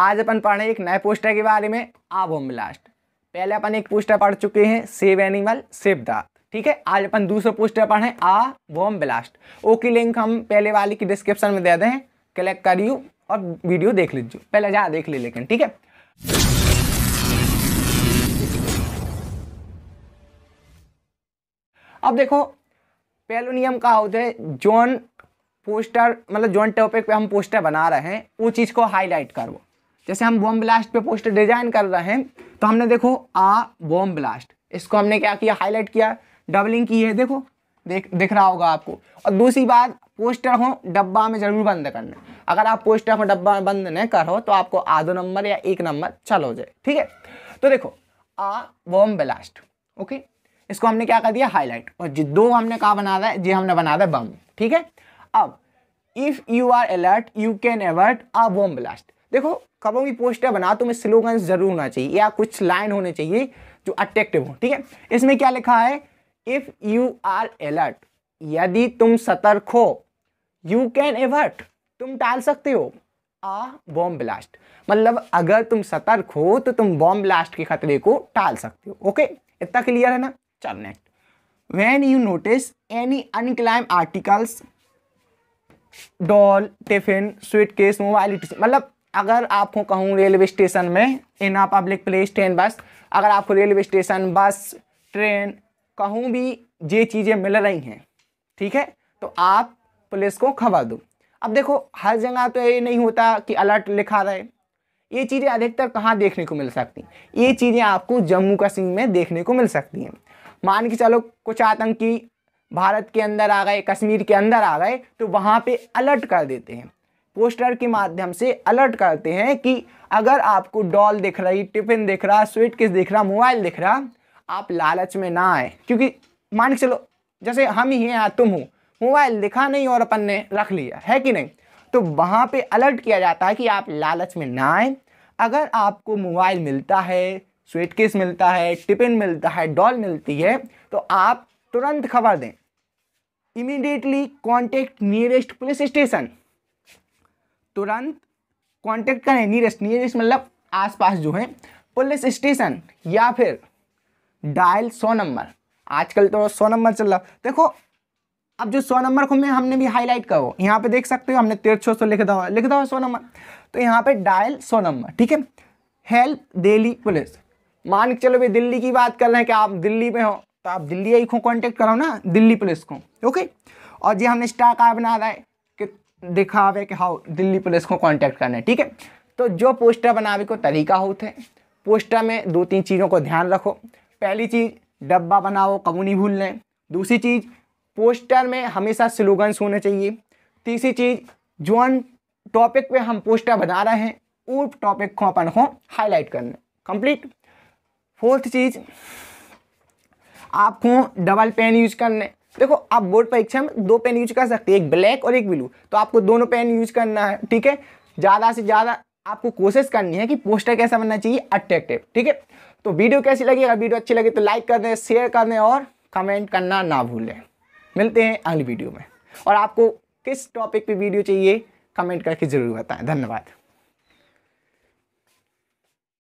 आज अपन पढ़ रहे हैं एक नए पोस्टर के बारे में आब होम ब्लास्ट पहले अपन एक पोस्टर पढ़ चुके हैं सेव एनिमल सेव द ठीक है आज अपन दूसरा पोस्टर पढ़े आ वोम ब्लास्ट ओके लिंक हम पहले वाले की डिस्क्रिप्शन में दे दें क्लिक करियो और वीडियो देख लीजिए पहले जहाँ देख ले लेकिन ठीक है अब देखो पहलो नियम का होता है जोन पोस्टर मतलब जोन टॉपिक पे हम पोस्टर बना रहे हैं वो चीज़ को हाईलाइट करो जैसे हम बॉम ब्लास्ट पे पोस्टर डिजाइन कर रहे हैं तो हमने देखो आ बॉम ब्लास्ट इसको हमने क्या किया हाईलाइट किया डबलिंग की है देखो देख दिख रहा होगा आपको और दूसरी बात पोस्टर हो डब्बा में जरूर बंद करना अगर आप पोस्टर हो डब्बा में बंद नहीं करो तो आपको आधो नंबर या एक नंबर चल हो जाए ठीक है तो देखो आ बॉम ब्लास्ट ओके इसको हमने क्या कर दिया हाईलाइट और जो दो हमने कहा बना रहा है जी हमने बना रहा है बम ठीक है अब if you are alert you can avert a bomb blast देखो कभी भी पोस्टर बना तो मैं स्लोगन जरूर होना चाहिए या कुछ लाइन होने चाहिए जो अट्रेक्टिव हो ठीक है इसमें क्या लिखा है इफ़ यू आर अलर्ट यदि तुम सतर्क हो यू कैन एवर्ट तुम टाल सकते हो आ बॉम्ब ब्लास्ट मतलब अगर तुम सतर्क हो तो तुम बॉम्ब ब्लास्ट के खतरे को टाल सकते हो ओके इतना क्लियर है ना चल next you notice any unclaimed articles doll tiffin sweet case mobile मतलब अगर आपको कहूँ रेलवे स्टेशन में in a public place train bus अगर आपको रेलवे स्टेशन बस ट्रेन कहूँ भी ये चीज़ें मिल रही हैं ठीक है तो आप पुलिस को खबर दो अब देखो हर जगह तो ये नहीं होता कि अलर्ट लिखा रहे ये चीज़ें अधिकतर कहाँ देखने को मिल सकती ये चीज़ें आपको जम्मू कश्मीर में देखने को मिल सकती हैं मान के चलो कुछ आतंकी भारत के अंदर आ गए कश्मीर के अंदर आ गए तो वहाँ पे अलर्ट कर देते हैं पोस्टर के माध्यम से अलर्ट करते हैं कि अगर आपको डॉल दिख रही टिफिन दिख रहा स्वीट किस दिख रहा मोबाइल दिख रहा आप लालच में ना आए क्योंकि मान के चलो जैसे हम ही हैं तुम हो मोबाइल दिखा नहीं और अपन ने रख लिया है कि नहीं तो वहाँ पे अलर्ट किया जाता है कि आप लालच में ना आए अगर आपको मोबाइल मिलता है स्वीट किस मिलता है टिफिन मिलता है डॉल मिलती है तो आप तुरंत खबर दें immediately contact nearest police station तुरंत कांटेक्ट करें नियरेस्ट नियरेस्ट मतलब आसपास जो है पुलिस स्टेशन या फिर डायल सौ नंबर आजकल तो सौ नंबर चल रहा देखो अब जो सौ नंबर को मैं हमने भी हाईलाइट करो यहाँ पे देख सकते हो हमने छः सौ लिख हुआ लिख हुआ सौ नंबर तो यहाँ पे डायल सौ नंबर ठीक है हेल्प दिल्ली पुलिस मान के चलो भाई दिल्ली की बात कर रहे हैं कि आप दिल्ली में हो तो आप दिल्ली आई को कॉन्टेक्ट करो ना दिल्ली पुलिस को ओके और जी हमने स्टार कार्ड बना रहा है दिखावे कि हाउ दिल्ली पुलिस को कॉन्टैक्ट करना है ठीक है तो जो पोस्टर बनावे को तरीका होते हैं पोस्टर में दो तीन चीज़ों को ध्यान रखो पहली चीज़ डब्बा बनाओ कबू नहीं भूल लें दूसरी चीज़ पोस्टर में हमेशा स्लोगन्स होने चाहिए तीसरी चीज़ जो टॉपिक पे हम पोस्टर बना रहे हैं उस टॉपिक को अपन को हाईलाइट करना कंप्लीट फोर्थ चीज़ आपको डबल पेन यूज करने देखो आप बोर्ड परीक्षा में दो पेन यूज कर सकते हैं एक ब्लैक और एक ब्लू तो आपको दोनों पेन यूज करना है ठीक है ज़्यादा से ज़्यादा आपको कोशिश करनी है कि पोस्टर कैसा बनना चाहिए अट्रैक्टिव ठीक है तो वीडियो कैसी लगी अगर वीडियो अच्छी लगी तो लाइक कर दें शेयर कर दें और कमेंट करना ना भूलें मिलते हैं अगली वीडियो में और आपको किस टॉपिक पर वीडियो चाहिए कमेंट करके ज़रूर बताएं धन्यवाद